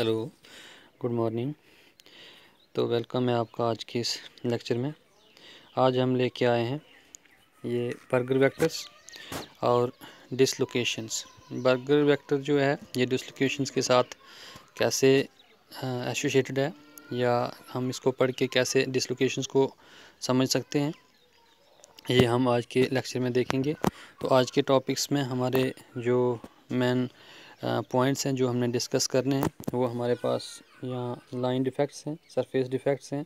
hello good morning तो welcome है आपका आज के इस लेक्चर में आज हम लेके आए हैं ये बर्गर वेक्टर्स और डिसलोकेशंस बर्गर वेक्टर जो है ये डिसलोकेशंस के साथ कैसे एसोशिएटेड है या हम इसको पढ़ के कैसे डिसलोकेशंस को समझ सकते हैं ये हम आज के लेक्चर में देखेंगे तो आज के टॉपिक्स में हमारे जो मेन पॉइंट्स हैं जो हमने डिस्कस करने हैं वो हमारे पास यहाँ लाइन डिफेक्ट्स हैं सरफेस डिफेक्ट्स हैं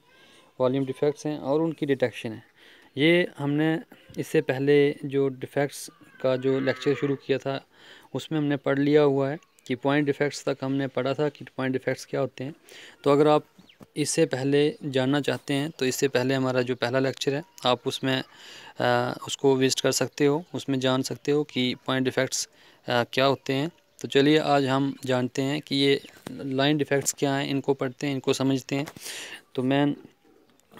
वॉल्यूम डिफेक्ट्स हैं और उनकी डिटेक्शन है ये हमने इससे पहले जो डिफेक्ट्स का जो लेक्चर शुरू किया था उसमें हमने पढ़ लिया हुआ है कि पॉइंट डिफेक्ट्स तक हमने पढ़ा था कि पॉइंट डिफेक्ट्स क्या होते हैं तो अगर आप इससे पहले जानना चाहते हैं तो इससे पहले हमारा जो पहला लेक्चर है आप उसमें आ, उसको विजिट कर सकते हो उसमें जान सकते हो कि पॉइंट डिफेक्ट्स क्या होते हैं तो चलिए आज हम जानते हैं कि ये लाइन डिफेक्ट्स क्या हैं इनको पढ़ते हैं इनको समझते हैं तो मैन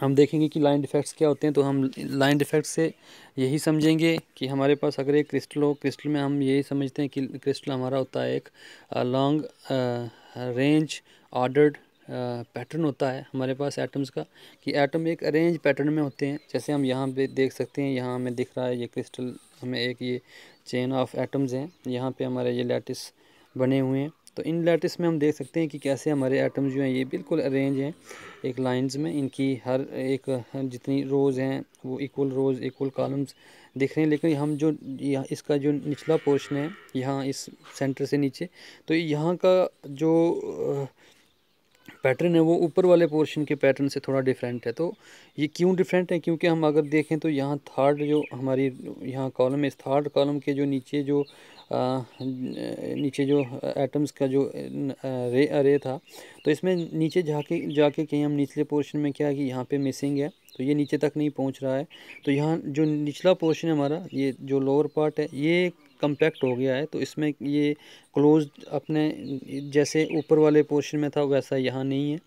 हम देखेंगे कि लाइन डिफेक्ट्स क्या होते हैं तो हम लाइन डिफेक्ट से यही समझेंगे कि हमारे पास अगर एक क्रिस्टल हो क्रिस्टल में हम यही समझते हैं कि क्रिस्टल हमारा होता है एक लॉन्ग रेंज ऑर्डर्ड पैटर्न होता है हमारे पास एटम्स का कि एटम एक अरेंज पैटर्न में होते हैं जैसे हम यहाँ पे देख सकते हैं यहाँ हमें दिख रहा है ये क्रिस्टल हमें एक ये चेन ऑफ एटम्स हैं यहाँ पे हमारे ये लैटिस बने हुए हैं तो इन लेटेस्ट में हम देख सकते हैं कि कैसे हमारे आइटम जो हैं ये बिल्कुल अरेंज हैं एक लाइंस में इनकी हर एक जितनी रोज़ हैं वो इक्वल रोज़ इक्वल कॉलम्स दिख रहे हैं लेकिन हम जो यहाँ इसका जो निचला पोर्शन है यहाँ इस सेंटर से नीचे तो यहाँ का जो पैटर्न है वो ऊपर वाले पोर्शन के पैटर्न से थोड़ा डिफरेंट है तो ये क्यों डिफरेंट है क्योंकि हम अगर देखें तो यहाँ थर्ड जो हमारी यहाँ कॉलम है इस थर्ड कॉलम के जो नीचे जो नीचे जो एटम्स का जो रे अरे था तो इसमें नीचे जाके जाके कहीं हम निचले पोर्शन में क्या है कि यहाँ पे मिसिंग है तो ये नीचे तक नहीं पहुँच रहा है तो यहाँ जो निचला पोर्शन है हमारा ये जो लोअर पार्ट है ये कंपैक्ट हो गया है तो इसमें ये क्लोज अपने जैसे ऊपर वाले पोर्शन में था वैसा यहाँ नहीं है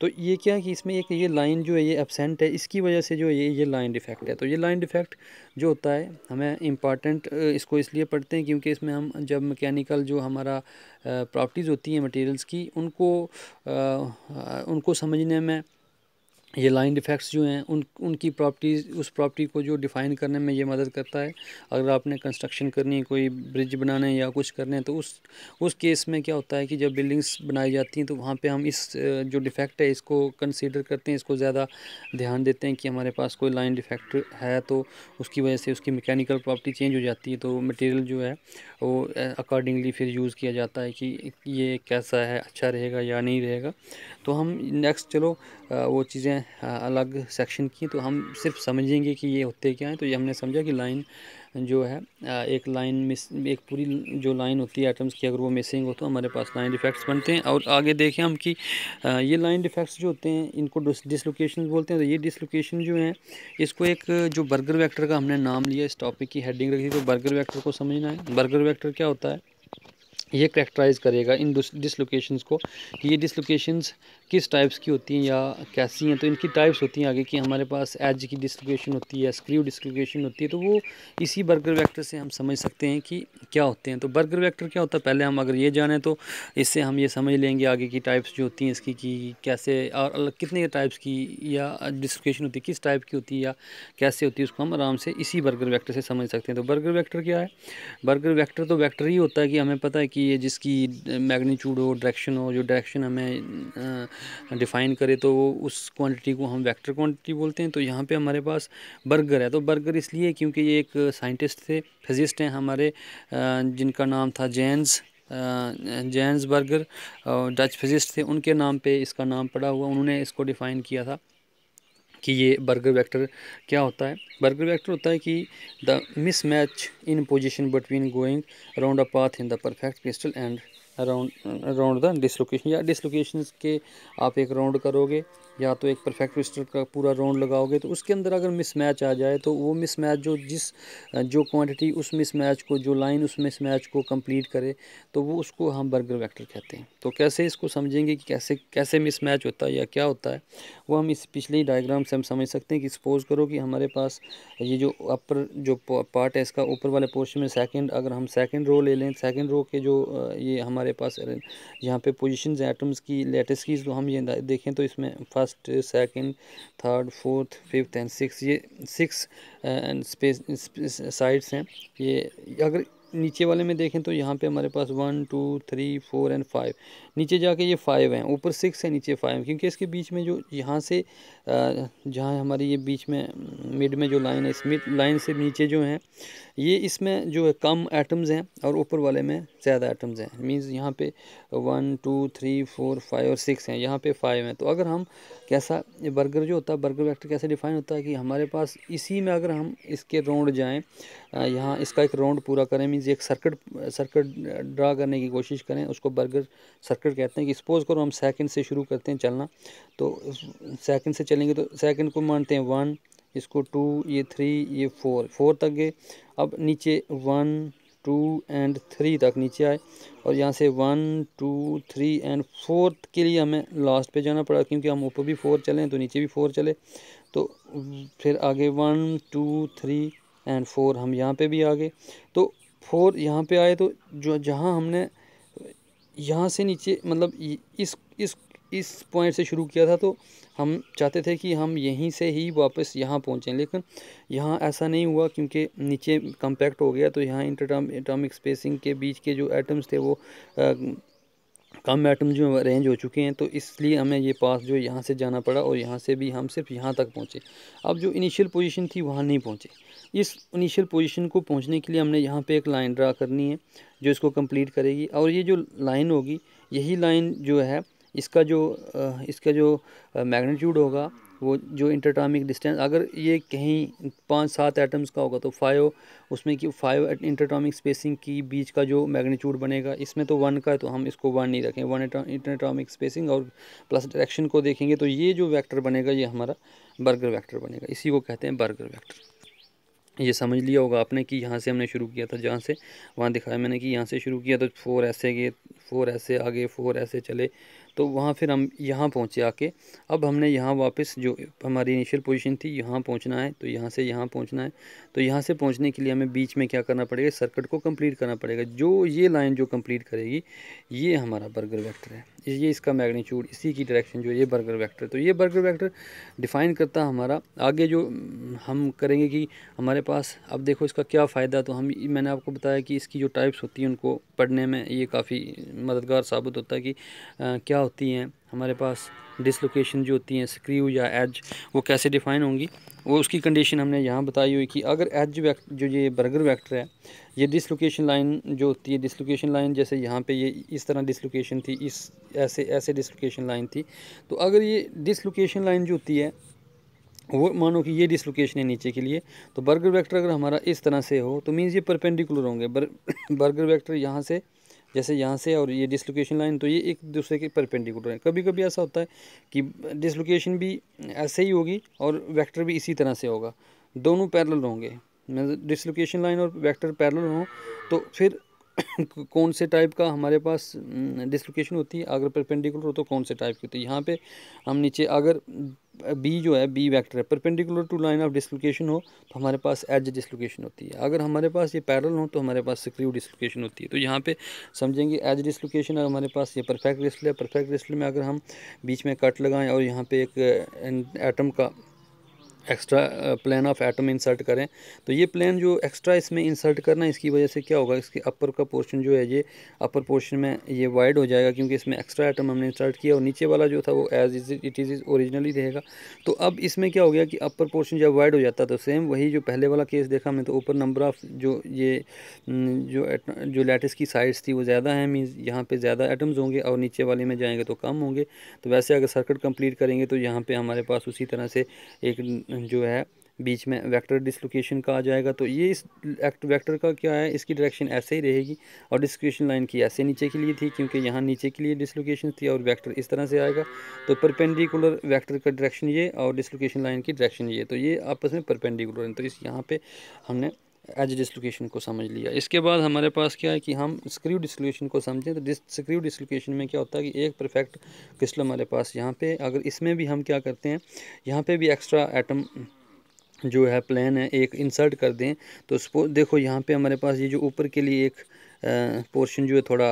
तो ये क्या है कि इसमें एक ये लाइन जो है ये एबसेंट है इसकी वजह से जो ये ये लाइन डिफेक्ट है तो ये लाइन डिफेक्ट जो होता है हमें इम्पॉर्टेंट इसको इसलिए पढ़ते हैं क्योंकि इसमें हम जब मैकेनिकल जो हमारा प्रॉपर्टीज़ होती हैं मटेरियल्स की उनको आ, उनको समझने में ये लाइन डिफेक्ट्स जो हैं उन उनकी प्रॉपर्टीज़ उस प्रॉपर्टी को जो डिफ़ाइन करने में ये मदद करता है अगर आपने कंस्ट्रक्शन करनी है कोई ब्रिज बनाने है या कुछ करने हैं तो उस उस केस में क्या होता है कि जब बिल्डिंग्स बनाई जाती हैं तो वहाँ पे हम इस जो डिफ़ेक्ट है इसको कंसीडर करते हैं इसको ज़्यादा ध्यान देते हैं कि हमारे पास कोई लाइन डिफेक्ट है तो उसकी वजह से उसकी मैकेनिकल प्रॉपर्टी चेंज हो जाती है तो मटेरियल जो है वो अकॉर्डिंगली फिर यूज़ किया जाता है कि ये कैसा है अच्छा रहेगा या नहीं रहेगा तो हम नेक्स्ट चलो वो चीज़ें अलग सेक्शन की तो हम सिर्फ समझेंगे कि ये होते क्या हैं तो ये हमने समझा कि लाइन जो है एक लाइन मिस एक पूरी जो लाइन होती है आइटम्स की अगर वो मिसिंग हो तो हमारे पास लाइन डिफेक्ट्स बनते हैं और आगे देखें हम कि ये लाइन डिफेक्ट्स जो होते हैं इनको डिसलोकेशन बोलते हैं तो ये डिसलोकेशन जो है इसको एक जो बर्गर वैक्टर का हमने नाम लिया इस टॉपिक की हेडिंग रखी तो बर्गर वैक्टर को समझना है बर्गर वैक्टर क्या होता है ये करेक्टराइज करेगा इन डिसलोकेशंस को कि ये डिसलोकेशंस किस टाइप्स की होती हैं या कैसी हैं तो इनकी टाइप्स होती हैं आगे की हमारे पास एज की डिसलोकेशन होती है स्क्रीव डिसलोकेशन होती है तो वो इसी बर्गर वेक्टर से हम समझ सकते हैं कि क्या होते हैं तो बर्गर वेक्टर क्या होता है पहले हम अगर ये जानें तो इससे हम ये समझ लेंगे आगे की टाइप्स जो होती हैं इसकी कि कैसे और अलग कितने टाइप्स की या डिसलोकेशन होती है किस टाइप की होती है या कैसे होती है उसको हम आराम से इसी बर्गर वैक्टर से समझ सकते हैं तो बर्गर वैक्टर क्या है बर्गर वैक्टर तो वैक्टर ही होता है कि हमें पता है कि कि ये जिसकी मैग्नीट्यूड हो डायरेक्शन हो जो डायरेक्शन हमें डिफ़ाइन करे तो वो उस क्वांटिटी को हम वेक्टर क्वांटिटी बोलते हैं तो यहाँ पे हमारे पास बर्गर है तो बर्गर इसलिए क्योंकि ये एक साइंटिस्ट थे फिजिस्ट हैं हमारे जिनका नाम था Jans Jans Burger Dutch physicist थे उनके नाम पर इसका नाम पड़ा हुआ उन्होंने इसको डिफ़ाइन किया था कि ये बर्गर वेक्टर क्या होता है बर्गर वेक्टर होता है कि the mismatch in position between going around a path in the perfect crystal and around around the dislocation या डिसलोकेशन के आप एक राउंड करोगे या तो एक परफेक्ट ट्विस्टर का पूरा राउंड लगाओगे तो उसके अंदर अगर मिस मैच आ जाए तो वो मिस मैच जो जिस जो क्वांटिटी उस मिस मैच को जो लाइन उस मिस मैच को कंप्लीट करे तो वो उसको हम बर्गर वेक्टर कहते हैं तो कैसे इसको समझेंगे कि कैसे कैसे मिस मैच होता है या क्या होता है वो हम इस पिछले डायग्राम से हम समझ सकते हैं कि सपोज़ करो कि हमारे पास ये जो अपर जो पार्ट है इसका ऊपर वाले पोर्शन में सेकेंड अगर हम सेकेंड रो ले लें सेकेंड रो के जो ये हमारे हमारे पास यहाँ पे पोजीशंस एटम्स की लेटेस्ट की तो हम ये देखें तो इसमें first second third fourth fifth and six ये सिक्स एंड स्पेस साइड्स हैं ये अगर नीचे वाले में देखें तो यहाँ पे हमारे पास one two three four and five नीचे जाके ये फाइव हैं ऊपर सिक्स है नीचे फाइव क्योंकि इसके बीच में जो यहाँ से जहाँ हमारी ये बीच में मिड में जो लाइन है इस मिड लाइन से नीचे जो हैं ये इसमें जो है कम एटम्स हैं और ऊपर वाले में ज़्यादा एटम्स हैं मीन्स यहाँ पे one two three four five और सिक्स हैं यहाँ पे फाइव हैं तो अगर हम कैसा ये बर्गर जो होता है बर्गर वैक्टर कैसे डिफाइन होता है कि हमारे पास इसी में अगर हम इसके राउंड जाएँ यहाँ इसका एक राउंड पूरा करें मीन्स एक सर्किट सर्किट ड्रा करने की कोशिश करें उसको बर्गर सर्किट कहते हैं कि सपोज़ करो हम सेकंड से शुरू करते हैं चलना तो सेकंड से चलेंगे तो सेकंड को मानते हैं वन इसको टू ये थ्री ये फोर फोर तक गए अब नीचे वन टू एंड थ्री तक नीचे आए और यहाँ से one two three and fourth के लिए हमें लास्ट पे जाना पड़ा क्योंकि हम ऊपर भी फोर चलें तो नीचे भी फोर चले तो फिर आगे one two three and four हम यहाँ पे भी आ गए तो फोर यहाँ पे आए तो जो जहाँ हमने यहाँ से नीचे मतलब इस इस इस पॉइंट से शुरू किया था तो हम चाहते थे कि हम यहीं से ही वापस यहाँ पहुँचें लेकिन यहाँ ऐसा नहीं हुआ क्योंकि नीचे कंपैक्ट हो गया तो यहाँ इंटरटाम एटामिक स्पेसिंग के बीच के जो एटम्स थे वो आ, कम एटम जो अरेंज हो चुके हैं तो इसलिए हमें ये पास जो यहाँ से जाना पड़ा और यहाँ से भी हम सिर्फ यहाँ तक पहुँचे अब जो इनिशियल पोजिशन थी वहाँ नहीं पहुँचे इस इनिशियल पोजीशन को पहुंचने के लिए हमने यहाँ पे एक लाइन ड्रा करनी है जो इसको कंप्लीट करेगी और ये जो लाइन होगी यही लाइन जो है इसका जो इसका जो मैग्नीट्यूड होगा वो जो इंटरटामिक डिस्टेंस अगर ये कहीं पाँच सात एटम्स का होगा तो फाइव उसमें कि फाइव इंटरटामिक स्पेसिंग की बीच का जो मैग्नीट्यूड बनेगा इसमें तो वन का है तो हम इसको वन नहीं रखें वन इंटरटामिक स्पेसिंग और प्लस डायरेक्शन को देखेंगे तो ये जो वेक्टर बनेगा ये हमारा बर्गर वैक्टर बनेगा इसी को कहते हैं बर्गर वैक्टर ये समझ लिया होगा आपने कि यहाँ से हमने शुरू किया था जहाँ से वहाँ दिखाया मैंने कि यहाँ से शुरू किया तो फोर ऐसे गए फोर ऐसे आगे फोर ऐसे चले तो वहाँ फिर हम यहाँ पहुँचे आके अब हमने यहाँ वापस जो हमारी इनिशियल पोजीशन थी यहाँ पहुँचना है तो यहाँ से यहाँ पहुँचना है तो यहाँ से पहुँचने के लिए हमें बीच में क्या करना पड़ेगा सर्कट को कम्प्लीट करना पड़ेगा जो ये लाइन जो कम्प्लीट करेगी ये हमारा बर्गर वैक्टर है ये इसका मैग्नीट्यूड इसी की डायरेक्शन जो है ये बर्गर वेक्टर तो ये बर्गर वेक्टर डिफ़ाइन करता हमारा आगे जो हम्म, हम करेंगे कि हमारे पास अब देखो इसका क्या फ़ायदा तो हम मैंने आपको बताया कि इसकी जो टाइप्स होती हैं उनको पढ़ने में ये काफ़ी मददगार साबित होता है कि आ, क्या होती हैं हमारे पास डिसलोकेशन जो होती हैं स्क्रीव या एज वो कैसे डिफ़ाइन होंगी वो उसकी कंडीशन हमने यहाँ बताई हुई कि अगर एज वैक्ट जो ये बर्गर वैक्टर है ये डिसलोकेशन लाइन जो होती है डिसलोकेशन लाइन जैसे यहाँ पे ये इस तरह डिसलोकेशन थी इस ऐसे ऐसे डिसलोकेशन लाइन थी तो अगर ये डिसलोकेशन लाइन जो होती है वो मानो कि ये डिसलोकेशन है नीचे के लिए तो बर्गर वैक्टर अगर हमारा इस तरह से हो तो मीन्स ये परपेंडिकुलर होंगे बर, बर्गर वैक्टर यहाँ से जैसे यहाँ से और ये डिसलोकेशन लाइन तो ये एक दूसरे के परपेंडिकुलर है कभी कभी ऐसा होता है कि डिसलोकेशन भी ऐसे ही होगी और वेक्टर भी इसी तरह से होगा दोनों पैरेलल होंगे डिसलोकेशन लाइन और वेक्टर पैरेलल हों तो फिर कौन से टाइप का हमारे पास डिसलोकेशन हम्म, होती है अगर परपेंडिकुलर हो तो कौन से टाइप की होती है यहाँ पे हम नीचे अगर बी जो है बी वेक्टर है perpendicular to line of dislocation हो तो हमारे पास एज डिसलोकेशन होती है अगर हमारे पास ये पैरल हो तो हमारे पास स्क्रू डिसलोकेशन होती है तो यहाँ पे समझेंगे एज डिसलोकेशन और हमारे पास ये परफेक्ट डिस्प्ले परफेक्ट डिस्प्ले में अगर हम बीच में कट लगाएं और यहाँ पे एक एटम का extra plane of atom insert करें तो ये प्लान जो एक्स्ट्रा इसमें इंसर्ट करना इसकी वजह से क्या होगा इसके अपर का पोर्शन जो है ये अपर पोर्शन में ये वाइड हो जाएगा क्योंकि इसमें एक्स्ट्रा एटम हमने इंसर्ट किया और नीचे वाला जो था वो as is it is originally रहेगा तो अब इसमें क्या हो गया कि अपर पोर्शन जब वाइड हो जाता तो सेम वही जो पहले वाला केस देखा हमने तो ऊपर नंबर ऑफ़ जो ये जो जो लेटेस्ट की साइड्स थी वो ज़्यादा है मीन्स यहाँ पर ज़्यादा एटम्स होंगे और नीचे वाले में जाएंगे तो कम होंगे तो वैसे अगर सर्किट कम्प्लीट करेंगे तो यहाँ पर हमारे पास उसी तरह से एक जो है बीच में वेक्टर डिसलोकेशन का आ जाएगा तो ये इस एक्ट वैक्टर का क्या है इसकी डायरेक्शन ऐसे ही रहेगी और डिस्लोकेशन लाइन की ऐसे नीचे के लिए थी क्योंकि यहाँ नीचे के लिए डिसलोकेशन थी और वेक्टर इस तरह से आएगा तो परपेंडिकुलर वेक्टर का डायरेक्शन ये और डिसलोकेशन लाइन की डायरेक्शन ये तो ये आपस में परपेंडिकुलर है तो इस यहाँ पर हमने एज डिसलोकेशन को समझ लिया इसके बाद हमारे पास क्या है कि हम स्क्रू डिसलोकेशन को समझें तो स्क्रू डिसलोकेशन में क्या होता है कि एक परफेक्ट क्रिस्टल हमारे पास यहाँ पे अगर इसमें भी हम क्या करते हैं यहाँ पे भी एक्स्ट्रा एटम जो है प्लान है एक इंसर्ट कर दें तो देखो यहाँ पर हमारे पास ये जो ऊपर के लिए एक पोर्शन जो है थोड़ा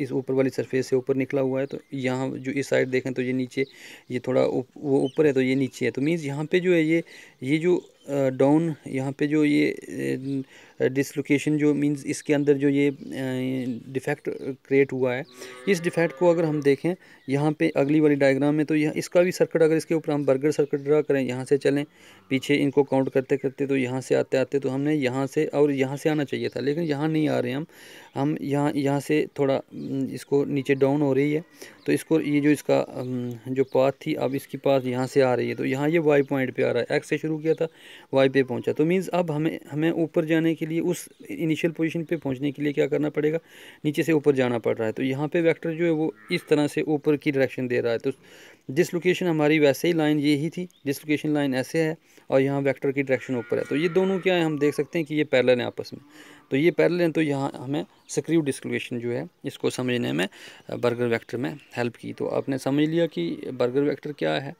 इस ऊपर वाली सरफेस से ऊपर निकला हुआ है तो यहाँ जो इस साइड देखें तो ये नीचे ये थोड़ा वो ऊपर है तो ये नीचे है तो मीन्स यहाँ पे जो है ये ये जो डाउन यहाँ पे जो ये डिसलोकेशन जो मींस इसके अंदर जो ये डिफेक्ट क्रिएट हुआ है इस डिफेक्ट को अगर हम देखें यहाँ पे अगली वाली डायग्राम में तो यह इसका भी सर्किट अगर इसके ऊपर हम बर्गर सर्किट ड्रा करें यहाँ से चलें पीछे इनको काउंट करते करते तो यहाँ से आते आते तो हमने यहाँ से और यहाँ से आना चाहिए था लेकिन यहाँ नहीं आ रहे हम हम यहाँ यहाँ से थोड़ा इसको नीचे डाउन हो रही है तो इसको ये जो इसका जो पाथ थी अब इसकी पाथ यहाँ से आ रही है तो यहाँ ये वाई पॉइंट पे आ रहा है एक्स से शुरू किया था वाई पे पहुँचा तो मीन्स अब हमें हमें ऊपर जाने के लिए उस इनिशियल पोजीशन पे पहुँचने के लिए क्या करना पड़ेगा नीचे से ऊपर जाना पड़ रहा है तो यहाँ पर वैक्टर जो है वो इस तरह से ऊपर की डायरेक्शन दे रहा है तो जिस लोकेशन हमारी वैसे ही लाइन ये ही थी जिस लोकेशन लाइन ऐसे है और यहाँ वैक्टर की डायरेक्शन ऊपर है तो ये दोनों क्या है हम देख सकते हैं कि ये पैरल है आपस में तो ये पैरेलल तो यहाँ हमें स्क्रीव डिस्कलेशन जो है इसको समझने में बर्गर वेक्टर में हेल्प की तो आपने समझ लिया कि बर्गर वेक्टर क्या है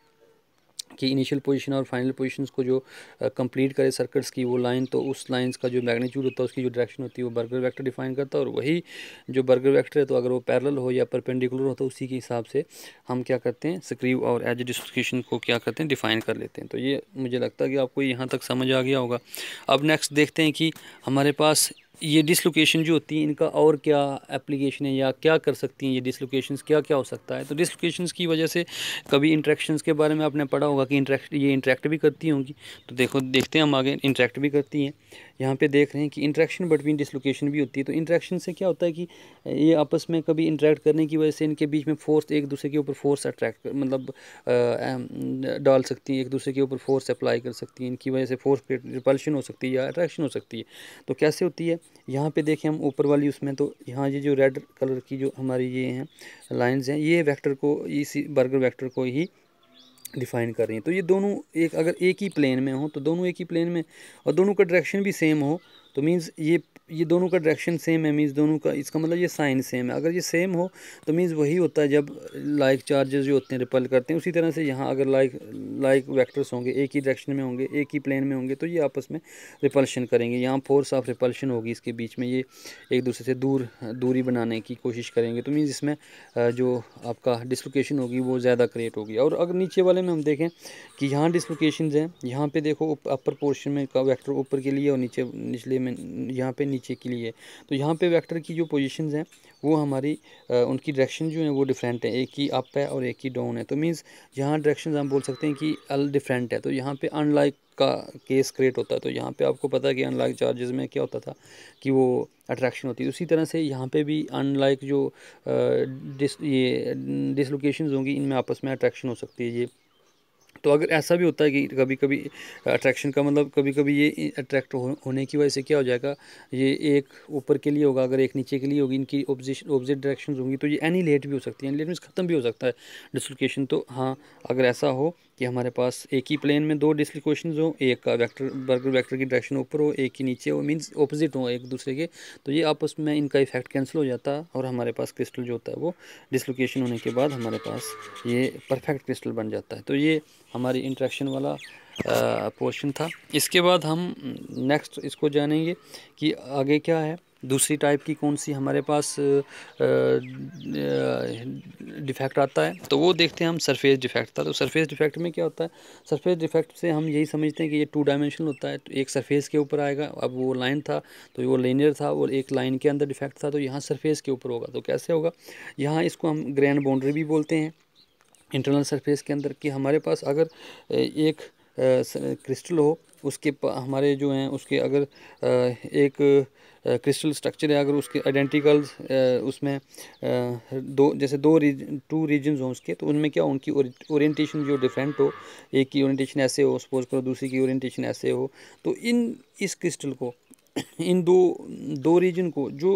कि इनिशियल पोजीशन और फाइनल पोजीशंस को जो कंप्लीट करे सर्कट्स की वो लाइन तो उस लाइंस का जो मैग्नीट्यूड होता है उसकी जो डायरेक्शन होती है वो बर्गर वेक्टर डिफाइन करता है और वही जो बर्गर वेक्टर है तो अगर वो पैरल हो या परपेंडिकुलर हो तो उसी के हिसाब से हम क्या करते हैं स्क्रीव और एज डिस्क्रिप्शन को क्या करते हैं डिफ़ाइन कर लेते हैं तो ये मुझे लगता है कि आपको यहाँ तक समझ आ गया होगा अब नेक्स्ट देखते हैं कि हमारे पास ये डिसलोकेशन जो होती है इनका और क्या एप्लीकेशन है या क्या कर सकती हैं ये डिसलोकेशन क्या क्या हो सकता है तो डिसलोकेशन की वजह से कभी इंट्रैक्शन के बारे में आपने पढ़ा होगा कि इंट्रैक्ट ये इंट्रैक्ट भी करती होंगी तो देखो देखते हैं हम आगे इंट्रैक्ट भी करती हैं यहाँ पे देख रहे हैं कि इंट्रैक्शन बिटवीन डिसलोकेशन भी होती है तो इंट्रैक्शन से क्या होता है कि ये आपस में कभी इंट्रैक्ट करने की वजह से इनके बीच में फोर्स एक दूसरे के ऊपर फोर्स अट्रैक्ट मतलब डाल सकती है एक दूसरे के ऊपर फोर्स अप्लाई कर सकती है इनकी वजह से फोर्स रिपल्शन हो सकती है या अट्रैक्शन हो सकती है तो कैसे होती है यहाँ पर देखें हम ऊपर वाली उसमें तो यहाँ ये जो रेड कलर की जो हमारी ये हैं लाइन्स हैं ये वैक्टर को इसी बर्गर वैक्टर को ही डिफ़ाइन कर रही हैं तो ये दोनों एक अगर एक ही प्लेन में हो तो दोनों एक ही प्लेन में और दोनों का डायरेक्शन भी सेम हो तो मीन्स ये ये दोनों का डायरेक्शन सेम है मीन्स दोनों का इसका मतलब ये साइन सेम है अगर ये सेम हो तो मीन्स वही होता है जब लाइक चार्जेस जो होते हैं रिपल करते हैं उसी तरह से यहाँ अगर लाइक लाइक वेक्टर्स होंगे एक ही डायरेक्शन में होंगे एक ही प्लेन में होंगे तो ये आपस में रिपल्शन करेंगे यहाँ फोर्स ऑफ रिपल्शन होगी इसके बीच में ये एक दूसरे से दूर दूरी बनाने की कोशिश करेंगे तो मीन्स इसमें जो आपका डिसलोकेशन होगी वो ज़्यादा क्रिएट होगी और अगर नीचे वाले में हम देखें कि यहाँ डिसलोकेशन हैं यहाँ पर देखो अपर पोर्शन में का वैक्टर ऊपर के लिए और नीचे निचले में यहाँ पर नीचे के लिए तो यहाँ पे वेक्टर की जो पोजीशंस हैं वो हमारी आ, उनकी डायरेक्शन जो है वो डिफरेंट है एक ही अप है और एक ही डाउन है तो मीन्स यहाँ डायरेक्शन हम बोल सकते हैं कि अल डिफरेंट है तो यहाँ पे अनलाइक का केस क्रिएट होता है तो यहाँ पे आपको पता है कि अनलाइक चार्जेस में क्या होता था कि वो अट्रैक्शन होती है उसी तरह से यहाँ पे भी अनलाइक जो आ, डिस ये डिसलोकेशन होंगी इनमें आपस में अट्रैक्शन हो सकती है ये तो अगर ऐसा भी होता है कि कभी कभी अट्रैक्शन का मतलब कभी कभी ये अट्रैक्ट हो, होने की वजह से क्या हो जाएगा ये एक ऊपर के लिए होगा अगर एक नीचे के लिए होगी इनकी ऑपोजिशन ऑपोजिट डायरेक्शन होंगी तो ये एनी लेट भी हो सकती है एनी लेट मीन ख़त्म भी हो सकता है डिसलोकेशन तो हाँ अगर ऐसा हो कि हमारे पास एक ही प्लेन में दो डिस्क क्वेश्चन हो एक का वैक्टर बर्गर वैक्टर की डायरेक्शन ऊपर हो एक ही नीचे हो मीन्स ऑपोजिट हो एक दूसरे के तो ये आपस में इनका इफेक्ट कैंसिल हो जाता है और हमारे पास क्रिस्टल जो होता है वो डिसलोकेशन होने के बाद हमारे पास ये परफेक्ट क्रिस्टल बन जाता है तो ये हमारी इंट्रैक्शन वाला पोर्शन था इसके बाद हम नेक्स्ट इसको जानेंगे कि आगे क्या है दूसरी टाइप की कौन सी हमारे पास डिफेक्ट आता है तो वो देखते हैं हम सरफेस डिफेक्ट था तो सरफेस डिफेक्ट में क्या होता है सरफेस डिफेक्ट से हम यही समझते हैं कि ये टू डायमेंशनल होता है तो एक सरफेस के ऊपर आएगा अब वो लाइन था तो वो लेनियर था और एक लाइन के अंदर डिफेक्ट था तो यहाँ सरफेस के ऊपर होगा तो कैसे होगा यहाँ इसको हम ग्रैंड बाउंड्री भी बोलते हैं इंटरनल सरफेस के अंदर कि हमारे पास अगर एक क्रिस्टल हो उसके हमारे जो हैं उसके अगर एक क्रिस्टल स्ट्रक्चर है अगर उसके आइडेंटिकल उसमें दो जैसे दो रीजन टू रीजन हों उसके तो उनमें क्या उनकी ओरिएंटेशन जो डिफरेंट हो एक की ओरिएंटेशन ऐसे हो सपोज करो दूसरी की ओरिएंटेशन ऐसे हो तो इन इस क्रिस्टल को इन दो दो रीजन को जो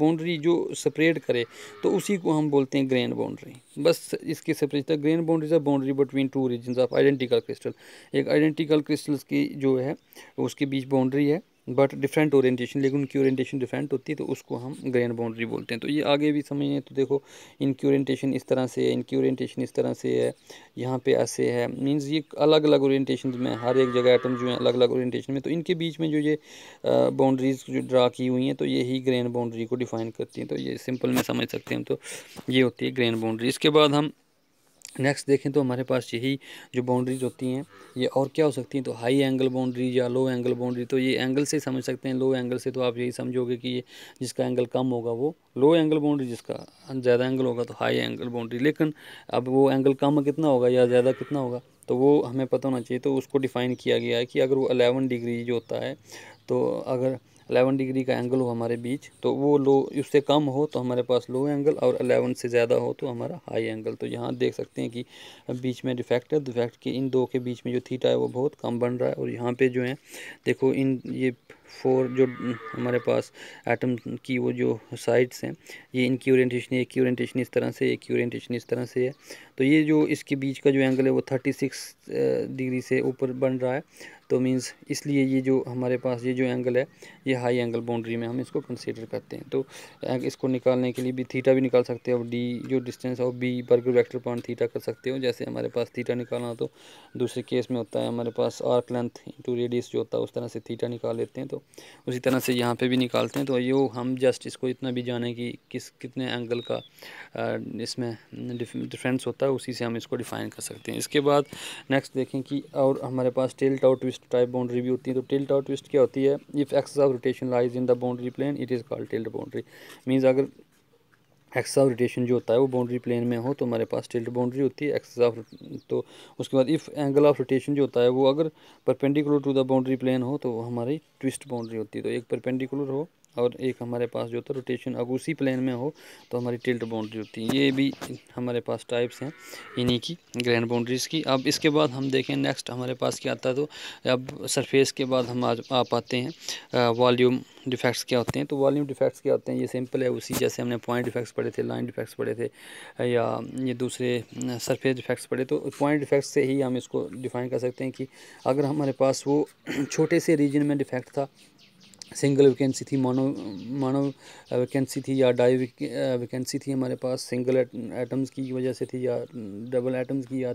बाउंड्री जो सेपरेट करे तो उसी को हम बोलते हैं ग्रेन बाउंड्री बस इसके separate grain boundaries are boundary between two region of identical crystal एक आइडेंटिकल क्रिस्टल्स की जो है उसके बीच बाउंड्री है बट डिफरेंट ओरिएंटेशन लेकिन उनकी ओरिएंटेशन डिफरेंट होती है तो उसको हम ग्रेन बाउंड्री बोलते हैं तो ये आगे भी समझें तो देखो इनकी ओरिएंटेशन इस तरह से है इनकी ओरिएंटेशन इस तरह से है यहाँ पे ऐसे है मींस ये अलग अलग ओरिएंटेशन में हर एक जगह आइटम जो है अलग अलग ओरिएंटेशन में तो इनके बीच में जो ये बाउंड्रीज़ जो ड्रा की हुई हैं तो यही ग्रेन बाउंड्री को डिफ़ाइन करती हैं तो ये सिंपल में समझ सकते हैं तो ये होती है ग्रेन बाउंड्री इसके बाद हम नेक्स्ट देखें तो हमारे पास यही जो बाउंड्रीज होती हैं ये और क्या हो सकती हैं तो हाई एंगल बाउंड्री या लो एंगल बाउंड्री तो ये एंगल से समझ सकते हैं लो एंगल से तो आप यही समझोगे कि ये जिसका एंगल कम होगा वो लो एंगल बाउंड्री जिसका ज़्यादा एंगल होगा तो हाई एंगल बाउंड्री लेकिन अब वो एंगल कम कितना होगा या ज़्यादा कितना होगा तो वो हमें पता होना चाहिए तो उसको डिफ़ाइन किया गया है कि अगर वो अलेवन डिग्री जो होता है तो अगर 11 डिग्री का एंगल हो हमारे बीच तो वो लो उससे कम हो तो हमारे पास लो एंगल और 11 से ज़्यादा हो तो हमारा हाई एंगल तो यहाँ देख सकते हैं कि बीच में डिफेक्ट है डिफेक्ट के इन दो के बीच में जो थीटा है वो बहुत कम बन रहा है और यहाँ पे जो है देखो इन ये फोर जो हमारे पास एटम की वो जो साइड्स हैं ये इनकी ओरिएंटेशन एक की ओरिएंटेशन इस तरह से एक की ओरिएंटेशन इस तरह से है तो ये जो इसके बीच का जो एंगल है वो थर्टी सिक्स डिग्री से ऊपर बन रहा है तो मीन्स इसलिए ये जो हमारे पास ये जो एंगल है ये हाई एंगल बाउंड्री में हम इसको कंसिडर करते हैं तो इसको निकालने के लिए भी थीटा भी निकाल सकते हो और डी जो डिस्टेंस है वो B Burger vector point theta कर सकते हो जैसे हमारे पास थीटा निकालना तो दूसरे केस में होता है हमारे पास आर्क लेंथ इंटू रेडियस जो होता है उस तरह से थीटा निकाल लेते हैं तो उसी तरह से यहाँ पर भी निकालते हैं तो ये हम जस्ट इसको इतना भी जाने कि किस कितने एंगल का इसमें डिफ्रेंस होता है उसी से हम इसको डिफ़ाइन कर सकते हैं इसके बाद नेक्स्ट देखें कि और हमारे पास टेल टाउट ट्विस्ट टाइप बाउंड्री भी होती है तो टिल्ट और ट्विस्ट क्या होती है if axis of rotation lies in the boundary plane it is called tilt boundary means अगर एक्स ऑफ रोटेशन जो होता है वो बाउंड्री प्लेन में हो तो हमारे पास टिल्ट बाउंड्री होती है एक्सेस ऑफ तो उसके बाद इफ़ एंगल ऑफ रोटेशन जो होता है वो अगर perpendicular to the boundary plane हो तो हमारी ट्विस्ट बाउंड्री होती है तो एक परपेंडिकुलर हो और एक हमारे पास जो होता है रोटेशन अगर उसी प्लेन में हो तो हमारी टिल्ट बाउंड्री होती है ये भी हमारे पास टाइप्स हैं इन्हीं की ग्रैंड बाउंड्रीज़ की अब इसके बाद हम देखें नेक्स्ट हमारे पास क्या आता है तो अब सरफेस के बाद हम आज आ पाते हैं वॉल्यूम डिफेक्ट्स क्या होते हैं तो वॉल्यूम डिफेक्ट्स क्या होते हैं ये सिंपल है उसी जैसे हमने पॉइंट डिफेक्ट्स पढ़े थे लाइन डिफेक्ट्स पढ़े थे या ये दूसरे सरफेस डिफेक्ट्स पढ़े तो पॉइंट डिफेक्ट्स से ही हम इसको डिफाइन कर सकते हैं कि अगर हमारे पास वो छोटे से रीजन में डिफेक्ट था सिंगल वैकेंसी थी मानो मानो वैकेंसी थी या डाई वैकेंसी थी हमारे पास सिंगल एटम्स की वजह से थी या डबल एटम्स की या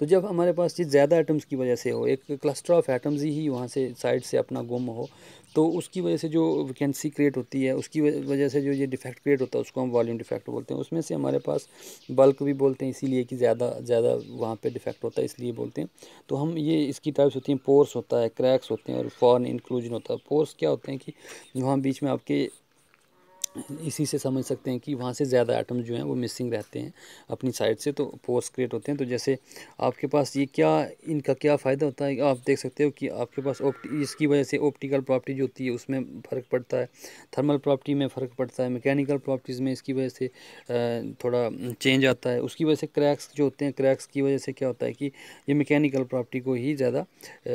तो जब हमारे पास चीज़ ज़्यादा एटम्स की वजह से हो एक क्लस्टर ऑफ एटम्स ही वहाँ से साइड से अपना गुम हो तो उसकी वजह से जो वैकेंसी क्रिएट होती है उसकी वजह से जो ये डिफेक्ट क्रिएट होता है उसको हम वॉल्यूम डिफेक्ट बोलते हैं उसमें से हमारे पास बल्क भी बोलते हैं इसीलिए कि ज़्यादा ज़्यादा वहाँ पे डिफेक्ट होता है इसलिए बोलते हैं तो हम ये इसकी टाइप्स होती हैं पोर्स होता है क्रैक्स होते हैं और फॉरन इंक्लूजन होता है पोर्स क्या होते हैं कि वहाँ बीच में आपके इसी से समझ सकते हैं कि वहाँ से ज़्यादा आइटम जो हैं वो मिसिंग रहते हैं अपनी साइड से तो पोर्स क्रिएट होते हैं तो जैसे आपके पास ये क्या इनका क्या फ़ायदा होता है आप देख सकते हो कि आपके पास ऑप्टी इसकी वजह से ऑप्टिकल प्रॉपर्टी जो होती है उसमें फ़र्क पड़ता है थर्मल प्रॉपर्टी में फ़र्क पड़ता है मैकेनिकल प्रॉपर्टीज़ में इसकी वजह से थोड़ा चेंज आता है उसकी वजह से क्रैक्स जो होते हैं क्रैक्स की वजह से क्या होता है कि ये मैकेनिकल प्रॉपर्टी को ही ज़्यादा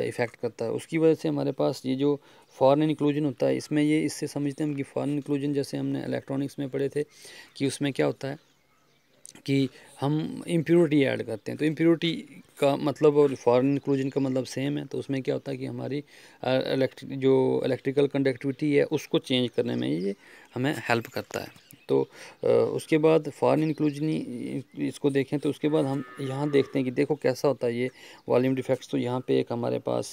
इफ़ेक्ट करता है उसकी वजह से हमारे पास ये जो फॉरन इंक्लूजन होता है इसमें ये इससे समझते हैं कि फॉरन इंक्लूजन जैसे हम हमने इलेक्ट्रॉनिक्स में पढ़े थे कि उसमें क्या होता है कि हम इम्प्योरिटी ऐड करते हैं तो इम्प्योरिटी का मतलब और फॉरेन इंक्लूजन का मतलब सेम है तो उसमें क्या होता है कि हमारी इलेक्ट्रिक जो इलेक्ट्रिकल कंडक्टिविटी है उसको चेंज करने में ये हमें हेल्प करता है तो उसके बाद फॉरन इंक्लूजनी इसको देखें तो उसके बाद हम यहाँ देखते हैं कि देखो कैसा होता है ये वॉल्यूम डिफेक्ट्स तो यहाँ पे एक हमारे पास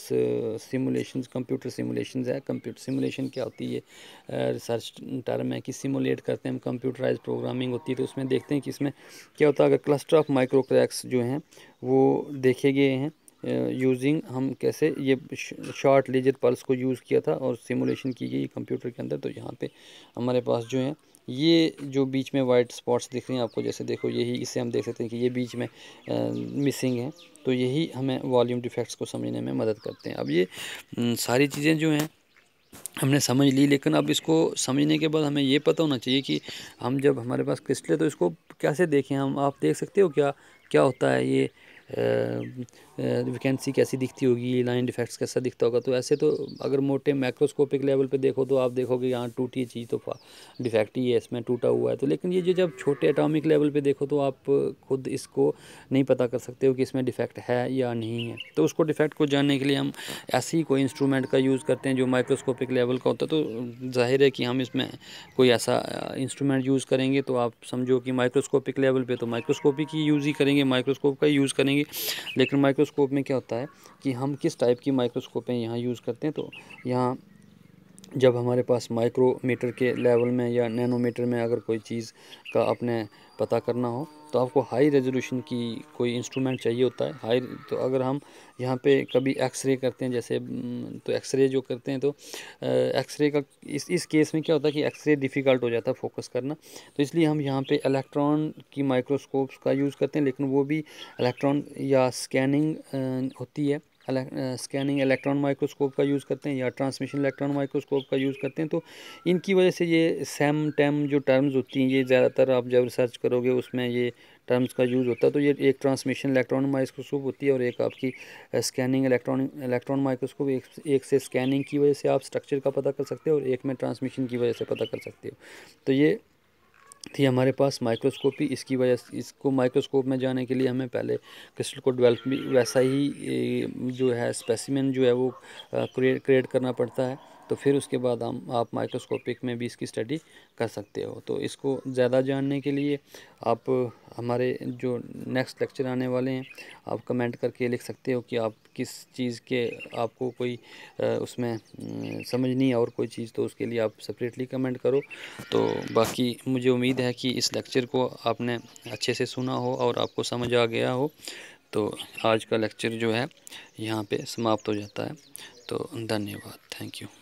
सिमुलेशन कंप्यूटर सिमुलेशन है कंप्यूटर सिमुलेशन क्या होती है रिसर्च टर्म है कि सिमुलेट करते हैं हम कंप्यूटराइज प्रोग्रामिंग होती है तो उसमें देखते हैं कि इसमें क्या होता है अगर क्लस्टर ऑफ माइक्रो क्रैक्स जो हैं वो देखे गए हैं यूजिंग हम कैसे ये शॉर्ट लेजर पल्स को यूज़ किया था और सिमुलेशन की गई कंप्यूटर के अंदर तो यहाँ पे हमारे पास जो है ये जो बीच में वाइट स्पॉट्स दिख रहे हैं आपको जैसे देखो यही इसे हम देख सकते हैं कि ये बीच में मिसिंग है तो यही हमें वॉल्यूम डिफेक्ट्स को समझने में मदद करते हैं अब ये सारी चीज़ें जो हैं हमने समझ ली लेकिन अब इसको समझने के बाद हमें ये पता होना चाहिए कि हम जब हमारे पास क्रिस्टल है तो इसको कैसे देखें हम आप देख सकते हो क्या क्या होता है ये वैकेंसी कैसी दिखती होगी लाइन डिफेक्ट्स कैसा दिखता होगा तो ऐसे तो अगर मोटे माइक्रोस्कोपिक लेवल पे देखो तो आप देखोगे यहाँ टूटी चीज़ तो डिफेक्ट ही है इसमें टूटा हुआ है तो लेकिन ये जो जब छोटे एटॉमिक लेवल पे देखो तो आप खुद इसको नहीं पता कर सकते हो कि इसमें डिफेक्ट है या नहीं है तो उसको डिफेक्ट को जानने के लिए हम ऐसे ही कोई इंस्ट्रूमेंट का यूज़ करते हैं जो माइक्रोस्कोपिक लेवल का होता है तो जाहिर है कि हम इसमें कोई ऐसा इंस्ट्रूमेंट यूज़ करेंगे तो आप समझो कि माइक्रोस्कोपिक लेवल पर तो माइक्रोस्कोपिक ही यूज़ ही करेंगे माइक्रोस्कोप का यूज़ करेंगे लेकिन माइक्रो माइक्रोस्कोप में क्या होता है कि हम किस टाइप की माइक्रोस्कोपें यहाँ यूज़ करते हैं तो यहाँ जब हमारे पास माइक्रोमीटर के लेवल में या नैनोमीटर में अगर कोई चीज़ का अपने पता करना हो तो आपको हाई रेजोल्यूशन की कोई इंस्ट्रूमेंट चाहिए होता है हाई तो अगर हम यहाँ पे कभी एक्सरे करते हैं जैसे हम्म, तो एक्सरे जो करते हैं तो एक्सरे का इस इस केस में क्या होता है कि एक्सरे डिफ़िकल्ट हो जाता है फोकस करना तो इसलिए हम यहाँ पे इलेक्ट्रॉन की माइक्रोस्कोप्स का यूज़ करते हैं लेकिन वो भी इलेक्ट्रॉन या स्कैनिंग होती है स्कैनिंग इलेक्ट्रॉन माइक्रोस्कोप का यूज़ करते हैं या ट्रांसमिशन इलेक्ट्रॉन माइक्रोस्कोप का यूज़ करते हैं तो इनकी वजह से ये सेम टैम जो टर्म्स होती हैं ये ज़्यादातर आप जब रिसर्च करोगे उसमें ये टर्म्स का यूज़ होता है तो ये एक ट्रांसमिशन इलेक्ट्रॉन माइक्रोस्कोप होती है और एक आपकी स्कैनिंग इलेक्ट्रॉन इलेक्ट्रॉन माइक्रोस्कोप एक, एक से स्कैनिंग की वजह से आप स्ट्रक्चर का पता कर सकते हो और एक में ट्रांसमिशन की वजह से पता कर सकते हो तो ये थी हमारे पास माइक्रोस्कोपी इसकी वजह से इसको माइक्रोस्कोप में जाने के लिए हमें पहले क्रिस्टल को डेवलप वैसा ही जो है स्पेसिमेंट जो है वो क्रिएट क्रिएट करना पड़ता है तो फिर उसके बाद हम आप माइक्रोस्कोपिक में भी इसकी स्टडी कर सकते हो तो इसको ज़्यादा जानने के लिए आप हमारे जो नेक्स्ट लेक्चर आने वाले हैं आप कमेंट करके लिख सकते हो कि आप किस चीज़ के आपको कोई उसमें समझ नहीं और कोई चीज़ तो उसके लिए आप सेपरेटली कमेंट करो तो बाकी मुझे उम्मीद है कि इस लेक्चर को आपने अच्छे से सुना हो और आपको समझ आ गया हो तो आज का लेक्चर जो है यहाँ पे समाप्त हो जाता है तो धन्यवाद थैंक यू